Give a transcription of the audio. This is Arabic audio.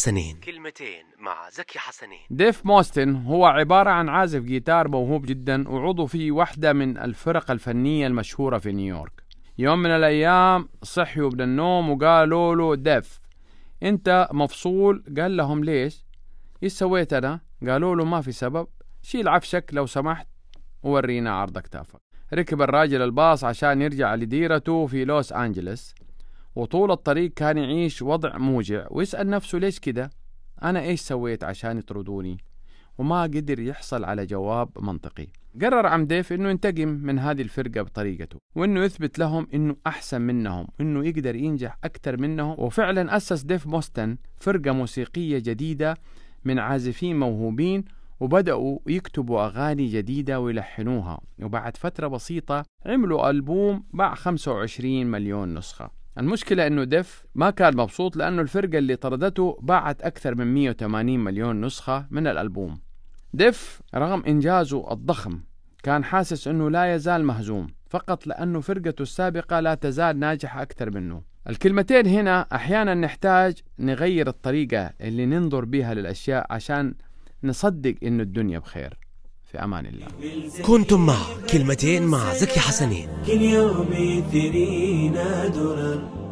سنين كلمتين مع زكي حسنين ديف موستن هو عبارة عن عازف جيتار موهوب جدا وعضو في واحدة من الفرق الفنية المشهورة في نيويورك يوم من الأيام صحيوا من النوم وقالوا له ديف أنت مفصول قال لهم ليش إيش سويت أنا قالوا له ما في سبب شيل عفشك لو سمحت وورينا عرض اكتافك ركب الراجل الباص عشان يرجع لديرته في لوس أنجلس وطول الطريق كان يعيش وضع موجع ويسأل نفسه ليش كده أنا إيش سويت عشان يطردوني وما قدر يحصل على جواب منطقي قرر عم ديف انه ينتقم من هذه الفرقة بطريقته وانه يثبت لهم انه احسن منهم انه يقدر ينجح اكثر منهم وفعلا اسس ديف موستن فرقة موسيقية جديدة من عازفين موهوبين وبدأوا يكتبوا أغاني جديدة ويلحنوها وبعد فترة بسيطة عملوا ألبوم باع 25 مليون نسخة المشكلة انه ديف ما كان مبسوط لانه الفرقة اللي طردته باعت اكثر من 180 مليون نسخة من الالبوم. ديف رغم انجازه الضخم كان حاسس انه لا يزال مهزوم فقط لانه فرقته السابقة لا تزال ناجحة اكثر منه. الكلمتين هنا احيانا نحتاج نغير الطريقة اللي ننظر بها للاشياء عشان نصدق انه الدنيا بخير. في أمان الله كنتم مع كلمتين مع زكي حسنين كل يوم يثرينا درر